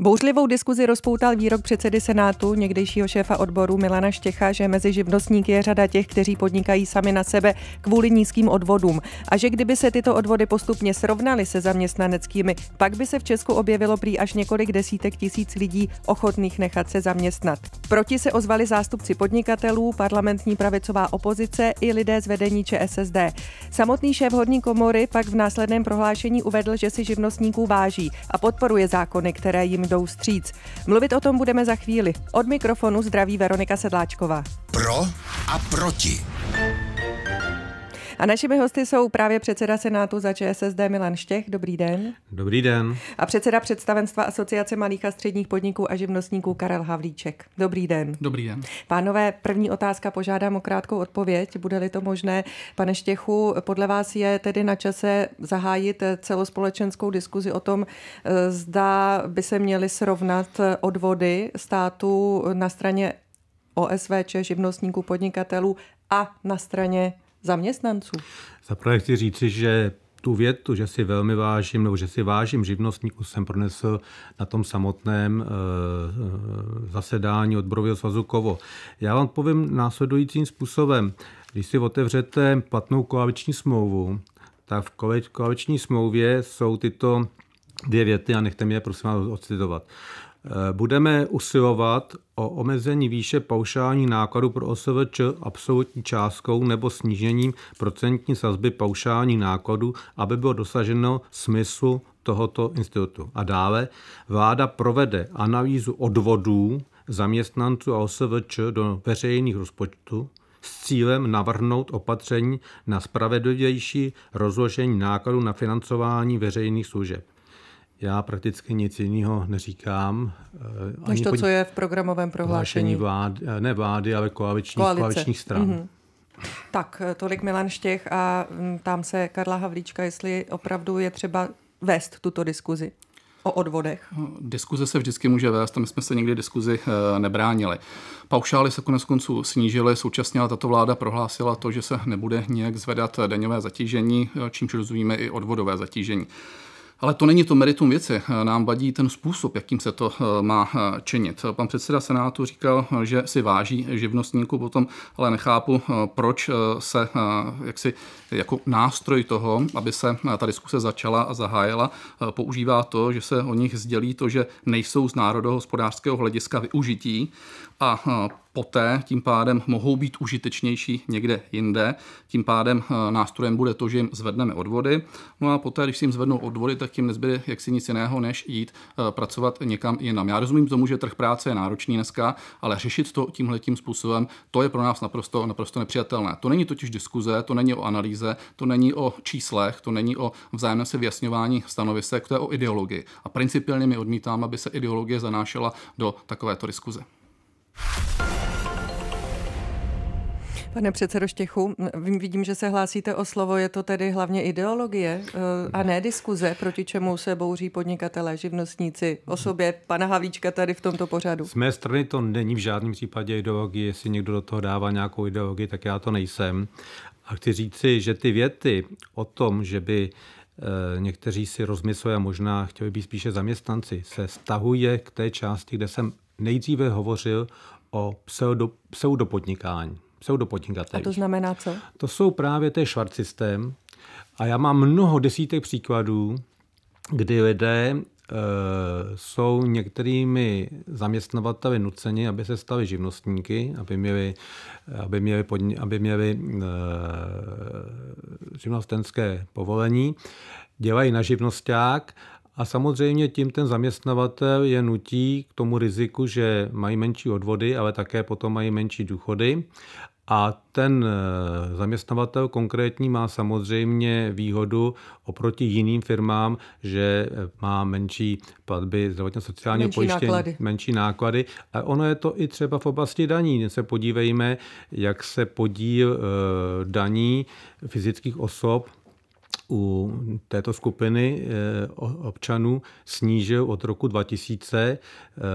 Bouřlivou diskuzi rozpoutal výrok předsedy Senátu, někdejšího šéfa odboru Milana Štěcha, že mezi živnostníky je řada těch, kteří podnikají sami na sebe kvůli nízkým odvodům a že kdyby se tyto odvody postupně srovnaly se zaměstnaneckými, pak by se v Česku objevilo prý až několik desítek tisíc lidí ochotných nechat se zaměstnat. Proti se ozvali zástupci podnikatelů, parlamentní pravicová opozice i lidé z vedení ČSSD. Samotný šéf horní komory pak v následném prohlášení uvedl, že si živnostníků váží a podporuje zákony, které jim jdou stříc. Mluvit o tom budeme za chvíli. Od mikrofonu zdraví Veronika Sedláčková. Pro a proti. A našimi hosty jsou právě předseda Senátu za ČSSD Milan Štěch. Dobrý den. Dobrý den. A předseda představenstva Asociace malých a středních podniků a živnostníků Karel Havlíček. Dobrý den. Dobrý den. Pánové, první otázka požádám o krátkou odpověď, bude-li to možné. Pane Štěchu, podle vás je tedy na čase zahájit celospolečenskou diskuzi o tom, zda by se měly srovnat odvody státu na straně OSVČ, živnostníků, podnikatelů a na straně zaměstnanců? Zaprvé chci říci, že tu větu, že si velmi vážím, nebo že si vážím živnostníků, jsem pronesl na tom samotném e, zasedání odborového svazu Kovo. Já vám povím následujícím způsobem. Když si otevřete platnou koaliční smlouvu, tak v koaliční smlouvě jsou tyto dvě věty a nechte mě prosím vás odcitovat. Eh, budeme usilovat o omezení výše paušální nákladu pro OSVČ absolutní částkou nebo snížením procentní sazby paušální nákladu, aby bylo dosaženo smyslu tohoto institutu. A dále vláda provede analýzu odvodů zaměstnanců a OSVČ do veřejných rozpočtů s cílem navrhnout opatření na spravedlivější rozložení nákladů na financování veřejných služeb. Já prakticky nic jiného neříkám. Eh, Než to, co je v programovém prohlášení. Vlády, eh, ne vlády, ale koaličních, Koalice. koaličních stran. Mm-hmm. Tak, eh, tolik Milan Štěch a tam mm, se Karla Havlíčka, jestli opravdu je třeba vést tuto diskuzi o odvodech? Hm, diskuze se vždycky může vést a my jsme se nikdy diskuzi nebránili. Paušály se konec konců snížily, současně ale tato vláda prohlásila to, že se nebude nějak zvedat daňové zatížení, čímž rozumíme i odvodové zatížení. Ale to není to meritum věci. Nám vadí ten způsob, jakým se to eh, má eh, činit. Pan předseda Senátu říkal, že si váží živnostníků, potom ale nechápu, eh, proč se jaksi jako nástroj toho, aby se ta diskuse začala a zahájila, používá to, že se o nich sdělí to, že nejsou z národohospodářského hlediska využití a poté tím pádem mohou být užitečnější někde jinde. Tím pádem eh, nástrojem bude to, že jim zvedneme odvody. No a poté, když si jim zvednou odvody, tak jim nezbyde jaksi nic jiného, než jít eh, pracovat někam jinam. Já rozumím tomu, že trh práce je náročný dneska, ale řešit to tímhle tím způsobem, to je pro nás naprosto, naprosto nepřijatelné. To není totiž diskuze, to není o analýze, to není o číslech, to není o vzájemném se vyjasňování stanovisek, to je o ideologii. A principiálně my odmítáme, aby se ideologie zanášela do takovéto diskuze. you Pane předsedo Štěchu, vidím, že se hlásíte o slovo. Je to tedy hlavně ideologie eh, a ne diskuze, proti čemu se bouří podnikatelé, živnostníci, osobě pana Havlíčka tady v tomto pořadu. Z mé strany to není v žádném případě ideologie. Jestli někdo do toho dává nějakou ideologii, tak já to nejsem. A chci říci, že ty věty o tom, že by eh, někteří si rozmysleli a možná chtěli být spíše zaměstnanci, se stahuje k té části, kde jsem nejdříve hovořil o pseudo, pseudopodnikání pseudopodnikatelích. A to znamená co? To jsou právě ten švart systém. A já mám mnoho desítek příkladů, kdy lidé eh, jsou některými zaměstnavateli nuceni, aby se stali živnostníky, aby měli, aby měli, podni, aby měli e, živnostenské povolení, dělají na živnosták a samozřejmě tím ten zaměstnavatel je nutí k tomu riziku, že mají menší odvody, ale také potom mají menší důchody a ten eh, zaměstnavatel konkrétní má samozřejmě výhodu oproti jiným firmám, že eh, má menší platby zdravotně sociálně, menší pojištění, náklady. menší náklady. A ono je to i třeba v oblasti daní. Se podívejme, jak se podíl eh, daní fyzických osob u této skupiny eh, občanů snížil od roku 2000, eh,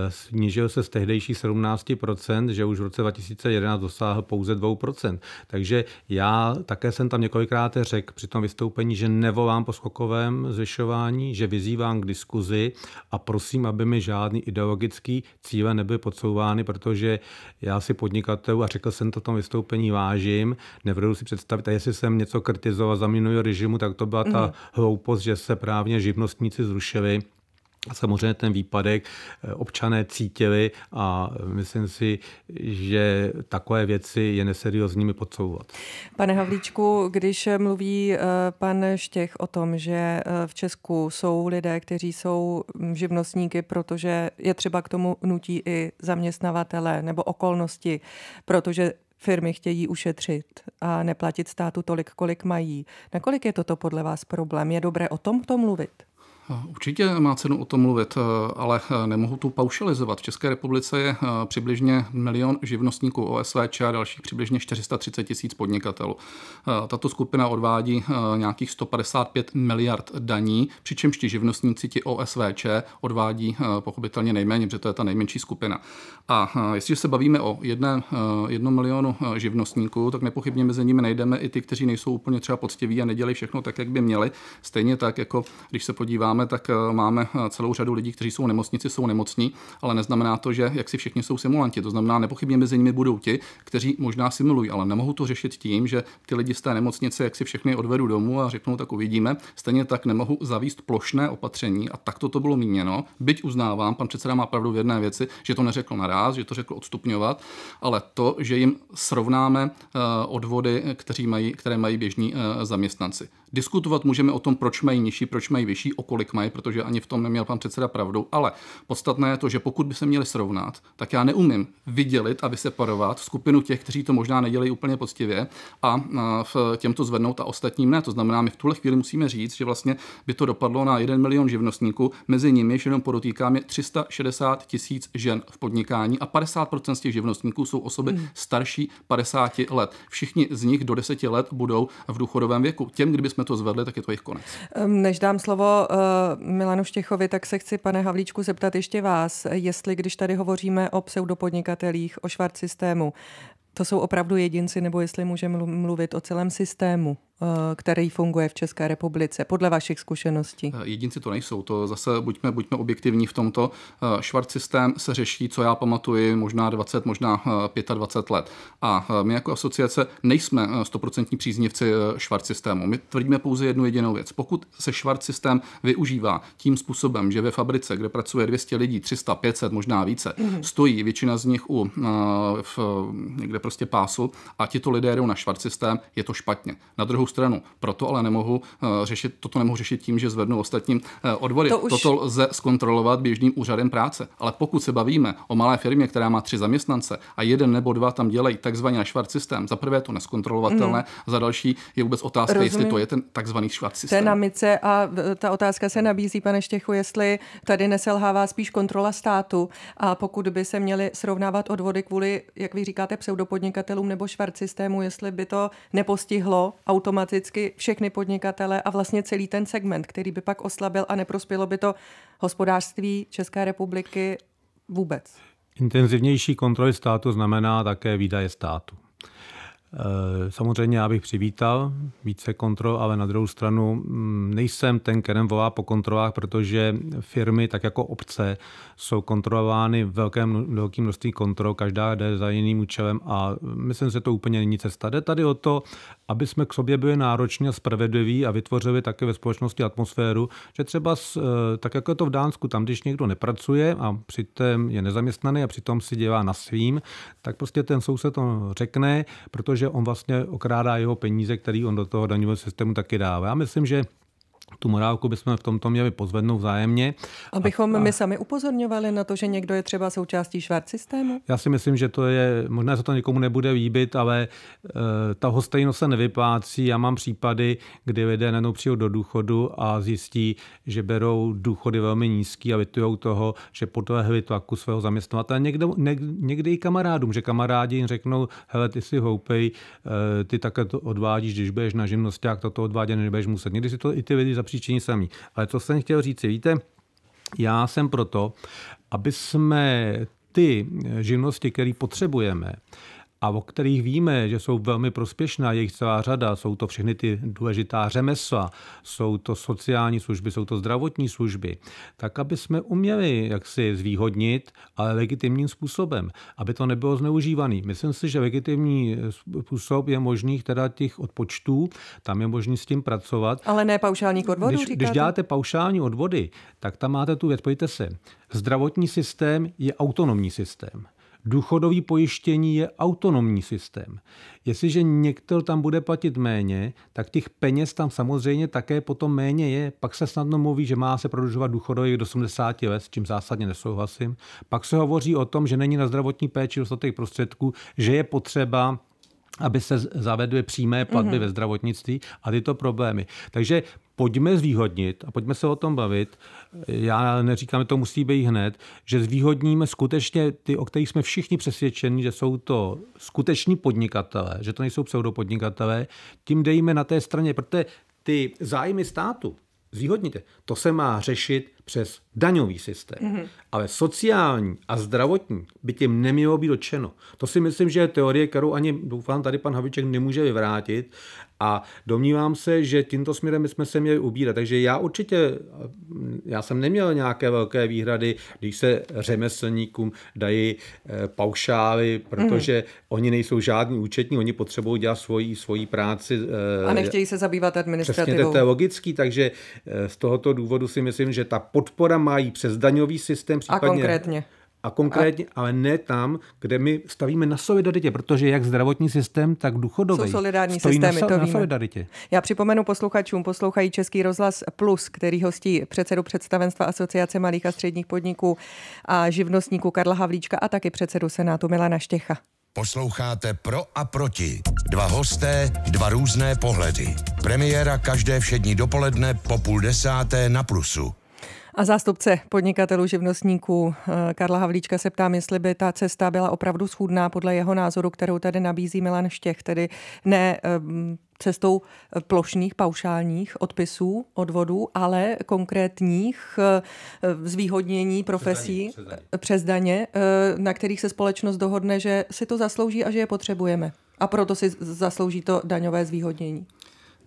snížil se z tehdejší 17%, že už v roce 2011 dosáhl pouze 2%. Takže já také jsem tam několikrát řekl při tom vystoupení, že nevolám po skokovém zvyšování, že vyzývám k diskuzi a prosím, aby mi žádný ideologický cíle nebyly podsouvány, protože já si podnikatel a řekl jsem to v tom vystoupení, vážím, nevedu si představit, a jestli jsem něco kritizoval za minulý režimu, tak to byla ta mm. hloupost, že se právně živnostníci zrušili. A samozřejmě ten výpadek eh, občané cítili a eh, myslím si, že takové věci je neseriózními podsouvat. Pane Havlíčku, když mluví eh, pan Štěch o tom, že v Česku jsou lidé, kteří jsou živnostníky, protože je třeba k tomu nutí i zaměstnavatele nebo okolnosti, protože firmy chtějí ušetřit a neplatit státu tolik, kolik mají. Nakolik je toto podle vás problém? Je dobré o tomto mluvit? Určitě má cenu o tom mluvit, eh, ale eh, nemohu tu paušalizovat. V České republice je eh, přibližně milion živnostníků OSVČ a dalších přibližně 430 tisíc podnikatelů. Tato skupina odvádí nějakých 155 miliard daní, přičemž ti živnostníci, ti OSVČ, odvádí pochopitelně nejméně, protože to je ta nejmenší skupina. A jestliže se bavíme o jedné, jednom milionu živnostníků, tak nepochybně mezi nimi najdeme i ty, kteří nejsou úplně třeba poctiví a nedělají všechno tak, jak by měli. Stejně tak, jako když se podíváme máme, tak eh, máme eh, celou řadu lidí, kteří jsou nemocnici, jsou nemocní, ale neznamená to, že jak si všichni jsou simulanti. To znamená, nepochybně mezi nimi budou ti, kteří možná simulují, ale nemohu to řešit tím, že ty lidi z té nemocnice jak si všechny odvedu domů a řeknou, tak uvidíme. Stejně tak nemohu zavíst plošné opatření a tak to bylo míněno. Byť uznávám, pan předseda má pravdu v jedné věci, že to neřekl naraz, že to řekl odstupňovat, ale to, že jim srovnáme eh, odvody, kteří mají, které mají běžní zaměstnanci. Diskutovat můžeme o tom, proč mají nižší, proč mají vyšší, o kolik mají, protože ani v tom neměl pan předseda pravdu, ale podstatné je to, že pokud by se měli srovnat, tak já neumím vydělit a vyseparovat skupinu těch, kteří to možná nedělají úplně poctivě a v těmto zvednout a ostatním ne. To znamená, my v tuhle chvíli musíme říct, že vlastně by to dopadlo na 1 milion živnostníků, mezi nimi ještě jenom podotýkám je 360 tisíc žen v podnikání a 50% z těch živnostníků jsou osoby hmm. starší 50 let. Všichni z nich do 10 let budou v důchodovém věku. Těm, kdyby jsme jsme to zvedli, tak je to jejich konec. Ehm, než dám slovo eh, Milanu Štěchovi, tak se chci, pane Havlíčku, zeptat ještě vás, jestli když tady hovoříme o pseudopodnikatelích, o švart systému, to jsou opravdu jedinci, nebo jestli můžeme mluvit o celém systému? Eh, který funguje v České republice, podle vašich zkušeností? Eh, jedinci to nejsou, to zase buďme, buďme objektivní v tomto. Eh, švart systém se řeší, co já pamatuji, možná 20, možná 25 let. A my jako asociace nejsme stoprocentní příznivci švart systému. My tvrdíme pouze jednu jedinou věc. Pokud se švart systém využívá tím způsobem, že ve fabrice, kde pracuje 200 lidí, 300, 500, možná více, mm-hmm. stojí většina z nich u v, někde prostě pásu a tito lidé jdou na švart systém, je to špatně. Na druhou druhou stranu. Proto ale nemohu eh, řešit, toto nemohu řešit tím, že zvednu ostatním eh, odvody. To už... Toto lze zkontrolovat běžným úřadem práce. Ale pokud se bavíme o malé firmě, která má tři zaměstnance a jeden nebo dva tam dělají takzvaný švart systém, za prvé je to neskontrolovatelné, mm. No. za další je vůbec otázka, Rozumím. jestli to je ten takzvaný švart systém. To je na mice a ta otázka se nabízí, pane Štěchu, jestli tady neselhává spíš kontrola státu a pokud by se měly srovnávat odvody kvůli, jak vy říkáte, pseudopodnikatelům nebo švart systému, jestli by to nepostihlo automaticky automaticky všechny podnikatele a vlastně celý ten segment, který by pak oslabil a neprospělo by to hospodářství České republiky vůbec. Intenzivnější kontroly státu znamená také výdaje státu. Eh, samozřejmě já bych přivítal více kontrol, ale na druhou stranu mm, nejsem ten, kterým volá po kontrolách, protože firmy, tak jako obce, jsou kontrolovány velkým, velkým množství kontrol, každá jde za jiným účelem a myslím, že to úplně není cesta. Jde tady o to, aby jsme k sobě byli a spravedliví a vytvořili také ve společnosti atmosféru, že třeba eh, tak, jako je to v Dánsku, tam když někdo nepracuje a přitom je nezaměstnaný a přitom si dělá na svým, tak prostě ten soused to řekne, protože protože on vlastně okrádá jeho peníze, který on do toho daňového systému taky dává. Já myslím, že tu morálku bychom v tomto měli pozvednout vzájemně. Abychom a, a... my sami upozorňovali na to, že někdo je třeba součástí švart systému? Já si myslím, že to je, možná se to někomu nebude líbit, ale e, ta hostejnost se nevyplácí. Já mám případy, kdy lidé nenou přijou do důchodu a zjistí, že berou důchody velmi nízký a litují toho, že podlehli tlaku svého zaměstnavatele. Někde, ne, někdy i kamarádům, že kamarádi jim řeknou, hele, ty si houpej, e, eh, ty také to odvádíš, když budeš na živnostách, toto odvádě, nebudeš muset. Někdy si to i ty lidi zapříčení samý. Ale co jsem chtěl říct, víte, já jsem proto, aby jsme ty živnosti, které potřebujeme, a o kterých víme, že jsou velmi prospěšná, jejich celá řada, jsou to všechny ty důležitá řemesla, jsou to sociální služby, jsou to zdravotní služby, tak aby jsme uměli jak si zvýhodnit, ale legitimním způsobem, aby to nebylo zneužívané. Myslím si, že legitimní způsob je možný teda těch odpočtů, tam je možný s tím pracovat. Ale ne paušální odvodů, když, říkáte? když děláte paušální odvody, tak tam máte tu věc, pojďte se, zdravotní systém je autonomní systém. Důchodový pojištění je autonomní systém. Jestliže někdo tam bude platit méně, tak těch peněz tam samozřejmě také potom méně je. Pak se snadno mluví, že má se prodlužovat důchodový do 80 let, s čím zásadně nesouhlasím. Pak se hovoří o tom, že není na zdravotní péči dostatek prostředků, že je potřeba aby se zavedly přímé platby mm-hmm. ve zdravotnictví a tyto problémy. Takže pojďme zvýhodnit a pojďme se o tom bavit. Já neříkám, že to musí být hned, že zvýhodníme skutečně ty, o kterých jsme všichni přesvědčeni, že jsou to skuteční podnikatelé, že to nejsou pseudopodnikatele, tím dejme na té straně, protože ty zájmy státu zvýhodníte. To se má řešit přes daňový systém. Mm-hmm. Ale sociální a zdravotní by tím nemělo být dočeno. To si myslím, že je teorie, kterou ani doufám tady pan Haviček nemůže vyvrátit a domnívám se, že tímto směrem my jsme se měli ubírat. Takže já určitě, já jsem neměl nějaké velké výhrady, když se řemeslníkům dají e, paušály, protože mm. oni nejsou žádní účetní, oni potřebují dělat svoji, svoji práci. E, a nechtějí se zabývat administrativou. Přesně, to je logický, takže e, z tohoto důvodu si myslím, že ta podpora má jít přes daňový systém. Případně, a konkrétně. A konkrétně, a... ale ne tam, kde my stavíme na solidaritě, protože jak zdravotní systém, tak důchodový. Jsou solidární stojí systémy, na, to víme. na solidaritě. Já připomenu posluchačům, poslouchají Český rozhlas Plus, který hostí předsedu představenstva Asociace malých a středních podniků a živnostníků Karla Havlíčka a taky předsedu Senátu Milana Štěcha. Posloucháte Pro a proti. Dva hosté, dva různé pohledy. Premiéra každé všední dopoledne po půl desáté na Plusu. A zástupce podnikatelů živnostníků eh, Karla Havlíčka se ptám, jestli by ta cesta byla opravdu schůdná podle jeho názoru, kterou tady nabízí Milan Štěch, tedy ne eh, cestou eh, plošných paušálních odpisů, odvodů, ale konkrétních zvýhodnění profesí přes daně, přes daně. přes daně, na kterých se společnost dohodne, že si to zaslouží a že je potřebujeme. A proto si zaslouží to daňové zvýhodnění.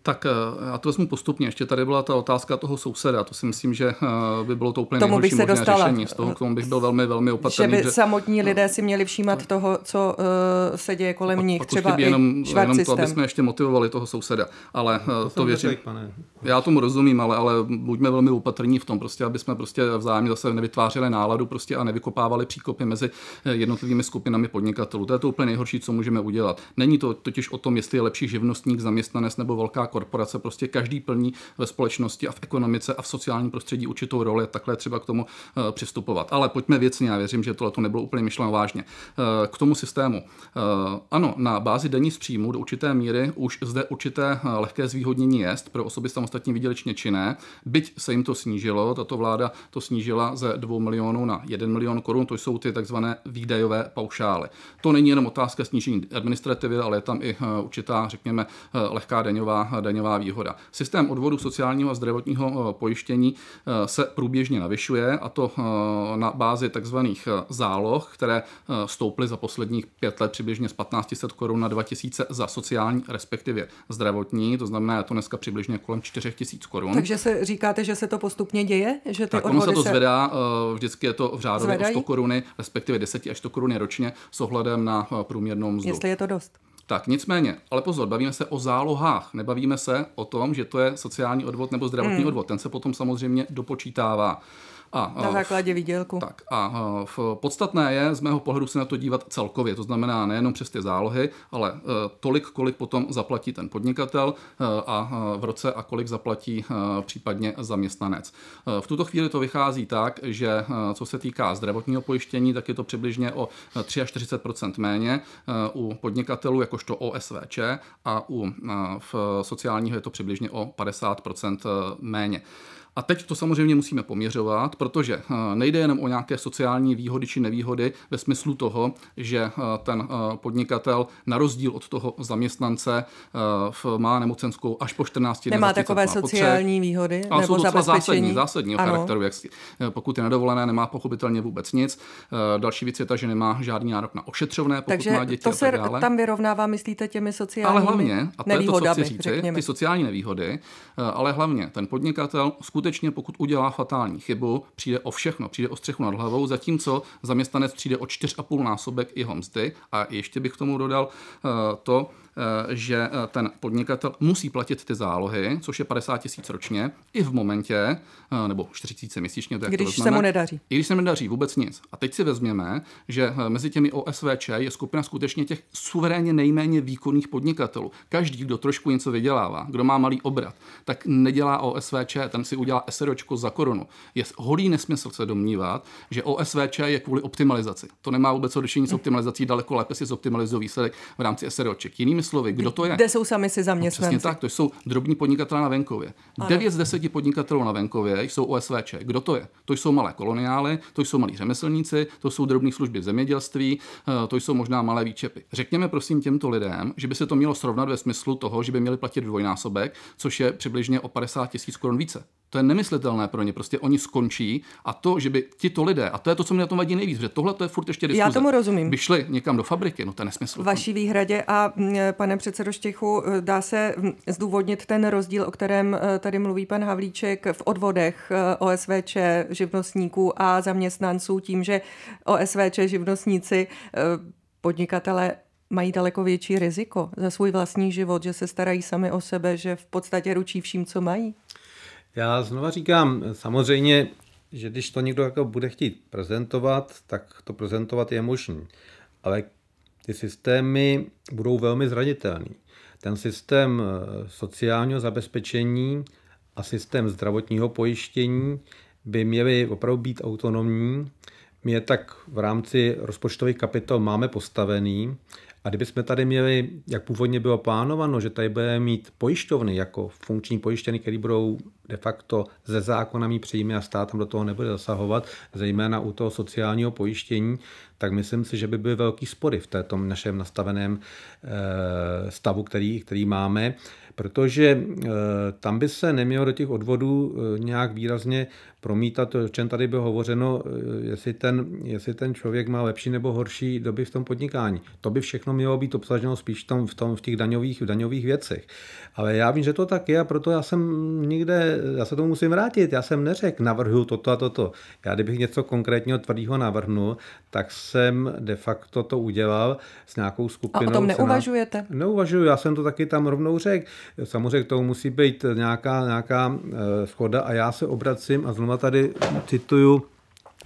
Tak eh, já to vezmu postupně. Ještě tady byla ta otázka toho souseda. To si myslím, že eh, by bylo to úplně tomu možné dostala. řešení. Z toho, k tomu bych byl velmi, velmi opatrný. Že by že... samotní lidé no. si měli všímat tak. toho, co uh, se děje kolem nich. Pak třeba jenom, jenom to, aby jsme ještě motivovali toho souseda. Ale to, to věřím. pane. Já tomu rozumím, ale, ale buďme velmi opatrní v tom, prostě, aby jsme prostě vzájemně zase nevytvářeli náladu prostě a nevykopávali příkopy mezi jednotlivými skupinami podnikatelů. To je to úplně nejhorší, co můžeme udělat. Není to totiž o tom, jestli je lepší živnostník, zaměstnanec nebo velká korporace prostě každý plní ve společnosti a v ekonomice a v sociálním prostředí určitou roli, takhle třeba k tomu eh, přistupovat. Ale pojďme věcně, já věřím, že tohle to nebylo úplně myšleno vážně. Eh, k tomu systému. Eh, ano, na bázi denní z příjmu do určité míry už zde určité lehké zvýhodnění jest pro osoby samostatně výdělečně činné, byť se jim to snížilo, tato vláda to snížila ze 2 milionů na 1 milion korun, to jsou ty takzvané výdajové paušály. To není jenom otázka snížení administrativy, ale je tam i určitá, řekněme, lehká daňová, daňová výhoda. Systém odvodu sociálního a zdravotního eh, pojištění eh, se průběžně navyšuje a to eh, na bázi tzv. záloh, které stouply za posledních pět let přibližně z 1500 korun na 2000 za sociální, respektive zdravotní, to znamená je to dneska přibližně kolem 4000 korun. Takže se říkáte, že se to postupně děje? Že ty tak ono se to se... zvedá, vždycky je to v řádu 100 jako koruny, respektive 10 až 100 koruny ročně s ohledem na průměrnou mzdu. Jestli je to dost. Tak nicméně, ale pozor, bavíme se o zálohách, nebavíme se o tom, že to je sociální odvod nebo zdravotní mm. odvod. Ten se potom samozřejmě dopočítává. A, na eh, základě výdělku. Tak a v eh, podstatné je z mého pohledu se na to dívat celkově, to znamená nejenom přes ty zálohy, ale eh, tolik, kolik potom zaplatí ten podnikatel a v roce a kolik zaplatí případně zaměstnanec. V tuto chvíli to vychází tak, že co se týká zdravotního pojištění, tak je to přibližně o 43% méně u podnikatelů jakožto OSVČ a u v sociálního je to přibližně o 50% méně. A teď to samozřejmě musíme poměřovat, protože eh, nejde jenom o nějaké sociální výhody či nevýhody ve smyslu toho, že eh, ten eh, podnikatel na rozdíl od toho zaměstnance má nemocenskou až po 14 dnech. Nemá takové sociální výhody ale nebo jsou docela zásadní, zásadního charakteru. Jak, pokud je nedovolené, nemá pochopitelně vůbec nic. Další věc je ta, že nemá žádný nárok na ošetřovné, pokud Takže má děti to se a tak dále. tam vyrovnává, myslíte, těmi sociálními Ale hlavně, a to je to, co chci říci, ty sociální nevýhody, ale hlavně ten podnikatel skutečně skutečně, pokud udělá fatální chybu, přijde o všechno, přijde o střechu nad hlavou, zatímco zaměstnanec přijde o 4,5 násobek jeho mzdy. A ještě bych k tomu dodal eh, to, Eh, že eh, ten podnikatel musí platit ty zálohy, což je 50 tisíc ročně, i v momentě, eh, nebo 4 tisíce měsíčně, to když to vezmeme, se mu nedaří. I když se mu nedaří, vůbec nic. A teď si vezměme, že mezi těmi OSVČ je skupina skutečně těch suverénně nejméně výkonných podnikatelů. Každý, kdo trošku něco vydělává, kdo má malý obrat, tak nedělá OSVČ, ten si udělá SROčko za korunu. Je holý nesmysl se domnívat, že OSVČ je kvůli optimalizaci. To nemá vůbec co s optimalizací, daleko lépe si zoptimalizuje výsledek v rámci SROček. Jinými slovy, kdo to je? Kde jsou sami si zaměstnanci? No, přesně tak, to jsou drobní podnikatelé na venkově. Ano. 9 z 10 podnikatelů na venkově jsou OSVČ. Kdo to je? To jsou malé koloniály, to jsou malí řemeslníci, to jsou drobní služby v zemědělství, eh, to jsou možná malé výčepy. Řekněme prosím těmto lidem, že by se to mělo srovnat ve smyslu toho, že by měli platit dvojnásobek, což je přibližně o 50 tisíc korun více. To je nemyslitelné pro ně. Prostě oni skončí a to, že by tito lidé, a to je to, co mě na tom vadí nejvíc, že tohle to je furt ještě diskuze. Já tomu rozumím. By šli někam do fabriky, no to je nesmysl. Vaší výhradě a pane předsedo Štěchu, e, dá se zdůvodnit ten rozdíl, o kterém e, tady mluví pan Havlíček v odvodech e, OSVČ živnostníků a zaměstnanců tím, že OSVČ živnostníci podnikatele mají daleko větší riziko za svůj vlastní život, že se starají sami o sebe, že v podstatě ručí vším, co mají? Já znova říkám, samozřejmě, že když to někdo jako bude chtít prezentovat, tak to prezentovat je možné, Ale ty systémy budou velmi zranitelný. Ten systém eh, sociálního zabezpečení a systém zdravotního pojištění by měly opravdu být autonomní. My je tak v rámci rozpočtových kapitol máme postavený a jsme tady měli, jak původně bylo plánováno, že tady budeme mít pojišťovny jako funkční pojištěny, které budou de facto ze zákona mít příjmy a stát tam do toho nebude zasahovat, zejména u toho sociálního pojištění, tak myslím si, že by byly velký spory v této našem nastaveném eh, stavu, který, který máme protože eh, tam by se nemělo do těch odvodů eh, nějak výrazně promítat, o čem tady bylo hovořeno, eh, jestli ten, jestli ten člověk má lepší nebo horší doby v tom podnikání. To by všechno mělo být obsaženo spíš tam v, tom, v těch daňových, v daňových věcech. Ale já vím, že to tak je a proto já jsem nikde, já se tomu musím vrátit. Já jsem neřekl, navrhuju toto a toto. Já kdybych něco konkrétního tvrdého navrhnul, tak jsem de facto to udělal s nějakou skupinou. A o tom neuvažujete? Na... Neuvažuju, já jsem to taky tam rovnou řekl. Samozřejmě k tomu musí být nějaká, nějaká eh, schoda a já se obracím a znovu tady cituju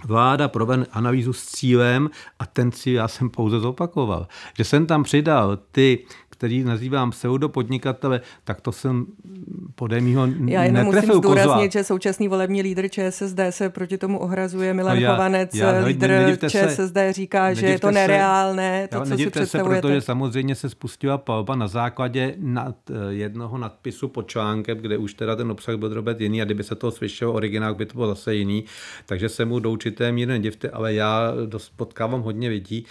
Vláda proven analýzu s cílem a ten cíl já jsem pouze zopakoval, že jsem tam přidal ty který nazývám pseudopodnikatele, tak to jsem podle mýho Já jenom musím zdůraznit, že současný volební lídr ČSSD se proti tomu ohrazuje. No Milan no já, Chovanec, já, lídr ČSSD, se, říká, že je to nereálné, se, to, co si představujete. Se, protože samozřejmě se spustila palba na základě nad, eh, jednoho nadpisu pod článkem, kde už teda ten obsah byl drobet jiný a kdyby se to slyšelo originál, by to bylo zase jiný. Takže se mu do určité míry nedivte, ale já dost potkávám hodně lidí,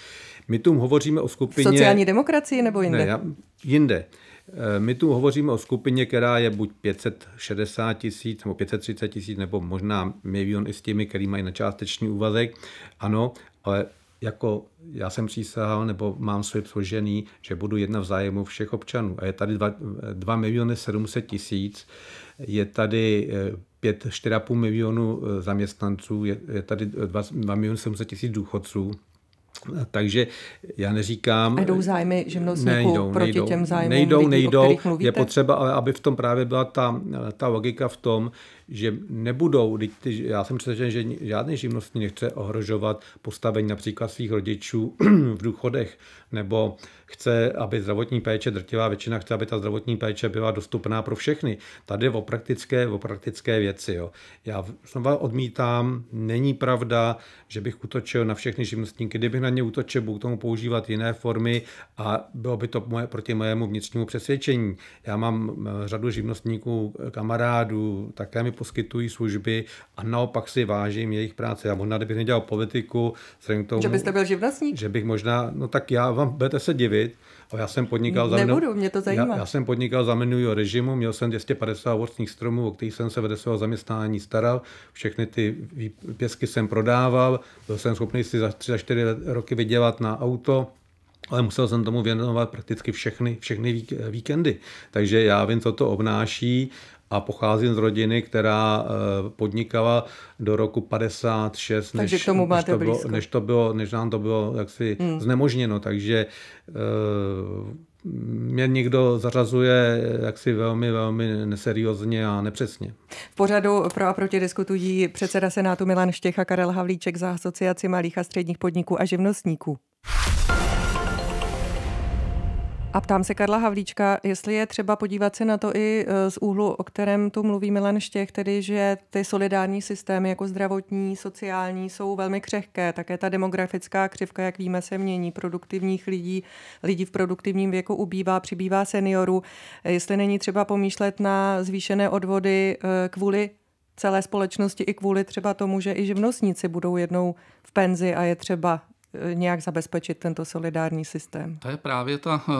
my tu hovoříme o skupině... V sociální demokracii nebo jinde? Ne, já, jinde. Eh, my tu hovoříme o skupině, která je buď 560 tisíc nebo 530 tisíc, nebo možná milion i s těmi, který mají na částečný úvazek. Ano, ale jako já jsem přísahal nebo mám slib složený, že budu jedna v zájemu všech občanů. A je tady 2, miliony 700 tisíc, je tady 5, eh, 4,5 milionu eh, zaměstnanců, je, je tady 2 miliony 700 tisíc důchodců. Takže já neříkám... A jdou zájmy živnostníků nejdou, proti nejdou, těm zájmům Nejdou, lidí, nejdou. je potřeba, ale aby v tom právě byla ta, ta logika v tom, že nebudou, já jsem přesvědčen, že žádný živnostník nechce ohrožovat postavení například svých rodičů v důchodech, nebo chce, aby zdravotní péče, drtivá většina chce, aby ta zdravotní péče byla dostupná pro všechny. Tady o praktické, o praktické věci. Jo. Já znovu odmítám, není pravda, že bych utočil na všechny živnostníky. Kdybych na straně útočit, budu k tomu používat jiné formy a bylo by to moje, proti mojemu vnitřnímu přesvědčení. Já mám eh, řadu živnostníků, eh, kamarádů, také mi poskytují služby a naopak si vážím jejich práce. Já možná, kdybych nedělal politiku, tomu, že byste byl živnostník? Že bych možná, no tak já vám budete se divit, a já jsem podnikal za Nebudu, mě to zajímá. Já, já, jsem podnikal za minulého režimu, měl jsem 250 ovocných stromů, o kterých jsem se vedle svého zaměstnání staral. Všechny ty pěsky jsem prodával, byl jsem schopný si za 3 za 4 roky vydělat na auto, ale musel jsem tomu věnovat prakticky všechny, všechny víkendy. Takže já vím, co to obnáší a pocházím z rodiny, která eh, podnikala do roku 56, takže než, k tomu máte než, to blízko. bylo, než, to bylo, než nám to bylo jaksi hmm. znemožněno. Takže eh, mě někdo zařazuje jaksi velmi, velmi neseriózně a nepřesně. V pořadu pro a proti diskutují předseda Senátu Milan Štěch a Karel Havlíček za asociaci malých a středních podniků a živnostníků. A ptám se Karla Havlíčka, jestli je třeba podívat se na to i e, z úhlu, o kterém tu mluví Milan Štěch, tedy že ty solidární systémy jako zdravotní, sociální jsou velmi křehké. Také ta demografická křivka, jak víme, se mění. Produktivních lidí, lidí v produktivním věku ubývá, přibývá seniorů. E, jestli není třeba pomýšlet na zvýšené odvody e, kvůli celé společnosti i kvůli třeba tomu, že i živnostníci budou jednou v penzi a je třeba Eh, nějak zabezpečit tento solidární systém. To je právě ta uh,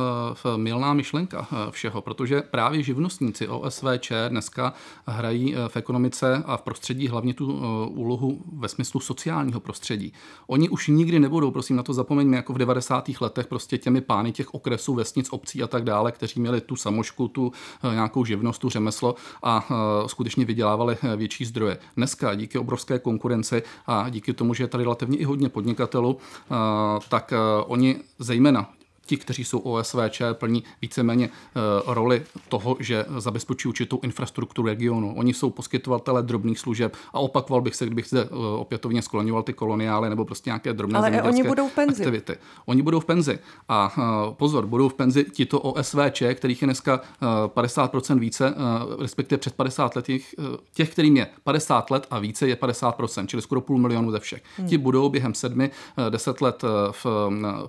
eh, milná myšlenka uh, všeho, protože právě živnostníci OSVČ dneska hrají uh, v ekonomice a v prostředí hlavně tu uh, úlohu ve smyslu sociálního prostředí. Oni už nikdy nebudou, prosím na to zapomeňme, jako v 90. letech prostě těmi pány těch okresů, vesnic, obcí a tak dále, kteří měli tu samošku, tu uh, nějakou živnost, tu řemeslo a uh, skutečně vydělávali uh, větší zdroje. Dneska díky obrovské konkurenci a díky tomu, že je tady relativně i hodně podnikatelů, Eh, tak eh, oni zejména ti, kteří jsou OSVČ, plní víceméně eh, roli toho, že zabezpečí určitou infrastrukturu regionu. Oni jsou poskytovatele drobných služeb a opakoval bych se, kdybych zde eh, opětovně skloňoval ty koloniály nebo prostě nějaké drobné Ale oni budou v penzi. aktivity. Oni budou v penzi. A eh, pozor, budou v penzi tito OSVČ, kterých je dneska 50% více, respektive před 50 let těch, těch, kterým je 50 let a více, je 50%, čili skoro půl milionu ze všech. Hmm. Ti budou během sedmi, deset let v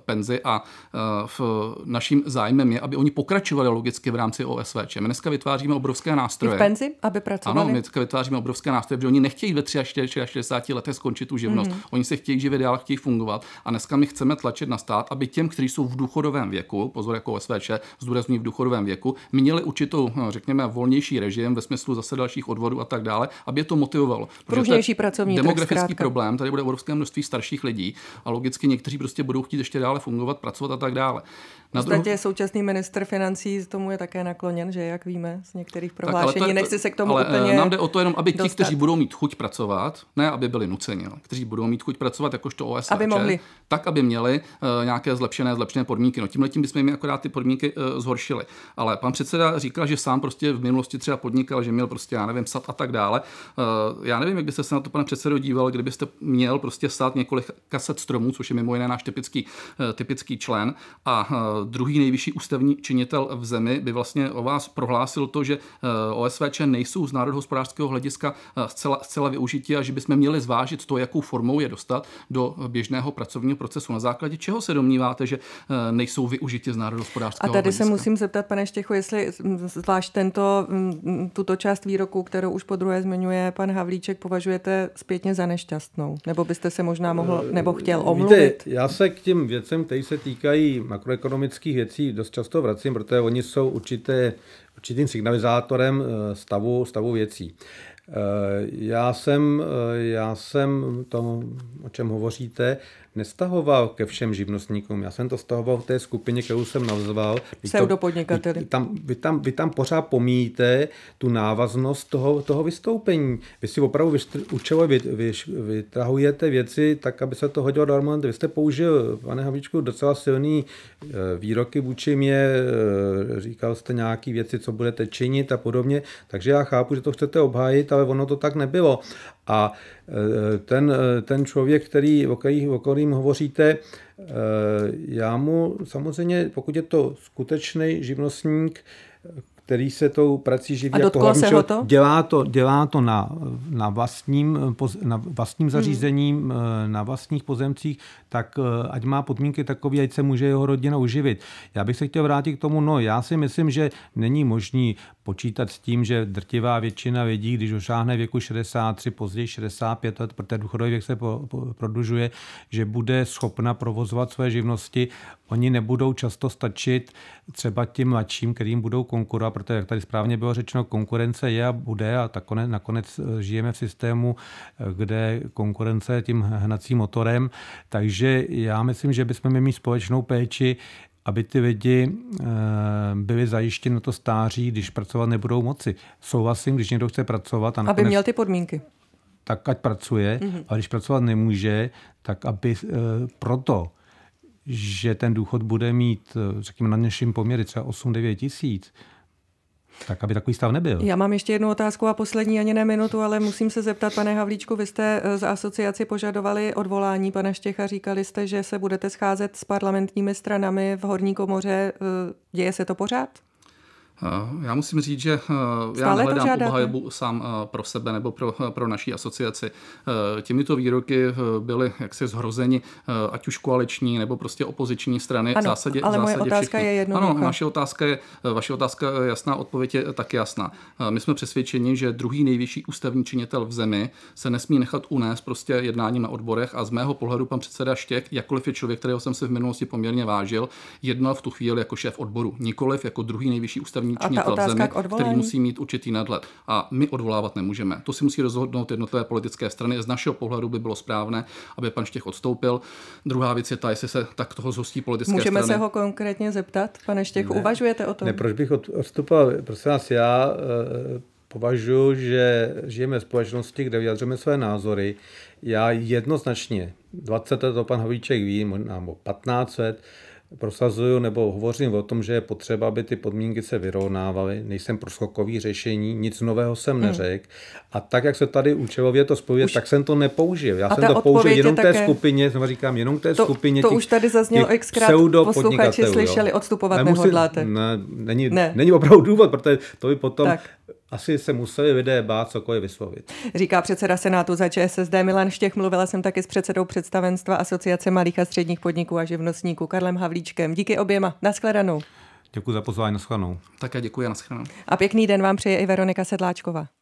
penzi a v eh, naším zájmem je, aby oni pokračovali logicky v rámci OSVČ. My dneska vytváříme obrovské nástroje. I v penzi, aby pracovali? Ano, my dneska vytváříme obrovské nástroje, protože oni nechtějí ve 63 až 60 letech skončit tu živnost. Mm-hmm. Oni se chtějí živit dál, chtějí fungovat. A dneska my chceme tlačit na stát, aby těm, kteří jsou v důchodovém věku, pozor jako OSVČ, zdůrazňují v důchodovém věku, měli určitou, eh, řekněme, volnější režim ve smyslu zase dalších odvodů a tak dále, aby je to motivovalo. Pružnější pracovní demografický trh problém, tady bude obrovské množství starších lidí a logicky někteří prostě budou chtít ještě dále fungovat, pracovat a tak dále. Na v podstatě druhou... současný minister financí tomu je také nakloněn, že jak víme z některých prohlášení, tak, to, nechci se k tomu ale eh, úplně nám jde o to jenom, aby dostat. ti, kteří budou mít chuť pracovat, ne aby byli nuceni, ale kteří budou mít chuť pracovat jakožto OSR, aby mohli. tak aby měli uh, nějaké zlepšené, zlepšené podmínky. No tímhle tím bychom jim akorát ty podmínky uh, zhoršili. Ale pan předseda říkal, že sám prostě v minulosti třeba podnikal, že měl prostě, já nevím, sat a tak dále. Uh, já nevím, jak byste se na to, pane předsedo, díval, kdybyste měl prostě sát několik kaset stromů, což je mimo jiné náš typický, uh, typický člen, a a e, druhý nejvyšší ústavní činitel v zemi by vlastně o vás prohlásil to, že e, OSVČ nejsou z národohospodářského hlediska e, zcela, zcela využití a že bychom měli zvážit to, jakou formou je dostat do běžného pracovního procesu. Na základě čeho se domníváte, že nejsou využitě z národohospodářského A tady hlediska? se musím zeptat, pane Štěchu, jestli zvlášť tento, tuto část výroku, kterou už po druhé zmiňuje pan Havlíček, považujete zpětně za nešťastnou? Nebo byste se možná mohl nebo chtěl omluvit? Víte, já se k těm věcem, které se týkají makroekonomických věcí dost často vracím, protože oni jsou určité, určitým signalizátorem eh, stavu, stavu věcí. Eh, já jsem, eh, já jsem to, o čem hovoříte, nestahoval ke všem živnostníkům. Já jsem to stahoval v té skupině, kterou jsem nazval. Pseudopodnikateli. Vy, tam, vy, tam, vy tam pořád pomíjíte tu návaznost toho, toho vystoupení. Vy si opravdu účelově vy, vy, vytrahujete věci tak, aby se to hodilo do armády. Vy jste použil, pane Havíčku, docela silný eh, výroky vůči mě, eh, říkal jste nějaké věci, co budete činit a podobně, takže já chápu, že to chcete obhájit, ale ono to tak nebylo. A eh, ten, ten člověk, který, o který, o který kterým hovoříte, eh, já mu samozřejmě, pokud je to skutečný živnostník, který se tou prací živí. A jako hlavní, se ho to? Dělá to, dělá to na, na, vlastním, na vlastním zařízení, hmm. Eh, na vlastních pozemcích, tak eh, ať má podmínky takové, ať se může jeho rodina uživit. Já bych se chtěl vrátit k tomu, no já si myslím, že není možný počítat s tím, že drtivá většina lidí, když dosáhne věku 63, později 65 let, protože důchodový věk se po, po, prodlužuje, že bude schopna provozovat své živnosti. Oni nebudou často stačit třeba těm mladším, kterým budou konkurovat, protože, jak tady správně bylo řečeno, konkurence je a bude a tak nakonec eh, žijeme v systému, eh, kde konkurence je tím hnacím motorem. Takže já myslím, že bychom měli mít společnou péči aby ty lidi eh, byly zajištěni na to stáří, když pracovat nebudou moci. Souhlasím, když někdo chce pracovat. A nakonec... Aby měl ty podmínky tak ať pracuje, mm-hmm. ale když pracovat nemůže, tak aby e, proto, že ten důchod bude mít, řekněme, na dnešním poměry třeba 8-9 tisíc, tak, aby takový stav nebyl. Já mám ještě jednu otázku a poslední ani ne minutu, ale musím se zeptat, pane Havlíčku, vy jste eh, z asociaci požadovali odvolání pana Štěcha, říkali jste, že se budete scházet s parlamentními stranami v horní komoře. Eh, děje se to pořád? Eh, já musím říct, že eh, já nehledám obhajobu sám eh, pro sebe nebo pro, pro naší asociaci. Těmito výroky byly jaksi zhrozeni ať už koaliční nebo prostě opoziční strany. Ano, v zásadě, ale v zásadě moje otázka všichni. je jednoduchá. Ano, jako- naše otázka je, vaše otázka je jasná, odpověď je taky jasná. My jsme přesvědčeni, že druhý nejvyšší ústavní činitel v zemi se nesmí nechat unést prostě jednáním na odborech a z mého pohledu pan předseda Štěk, jakkoliv je člověk, kterého jsem se v minulosti poměrně vážil, jednal v tu chvíli jako šéf odboru, nikoliv jako druhý nejvyšší ústavní funkční a činitel v zemi, který musí mít určitý nadhled. A my odvolávat nemůžeme. To si musí rozhodnout jednotlivé politické strany. Z našeho pohledu by bylo správné, aby pan Štěch odstoupil. Druhá věc je ta, jestli se tak toho zhostí politické Můžeme strany. Můžeme se ho konkrétně zeptat, pane Štěch, ne, uvažujete o tom? Ne, proč bych odstupoval? Prosím vás, já eh, považuji, že žijeme v společnosti, kde vyjadřujeme své názory. Já jednoznačně, 20 let to pan Hovíček ví, možná 15 let, prosazuju nebo hovořím o tom, že je potřeba, aby ty podmínky se vyrovnávaly. Nejsem pro skokový řešení, nic nového jsem hmm. neřekl. Hmm. A tak, jak se tady účelově to spojuje, tak jsem to nepoužil. Já jsem to použil jenom té skupině, znovu říkám, jenom té to, skupině. To těch, už tady zaznělo xkrát, posluchači slyšeli, odstupovat nehodláte. Ne, není, ne. není opravdu důvod, protože to by potom tak asi se museli lidé bát cokoliv vyslovit. Říká předseda Senátu za ČSSD Milan Štěch. Mluvila jsem taky s předsedou představenstva Asociace malých a středních podniků a živnostníků Karlem Havlíčkem. Díky oběma. Naschledanou. Děkuji za pozvání, naschledanou. Také děkuji, naschledanou. A pěkný den vám přeje i Veronika Sedláčková.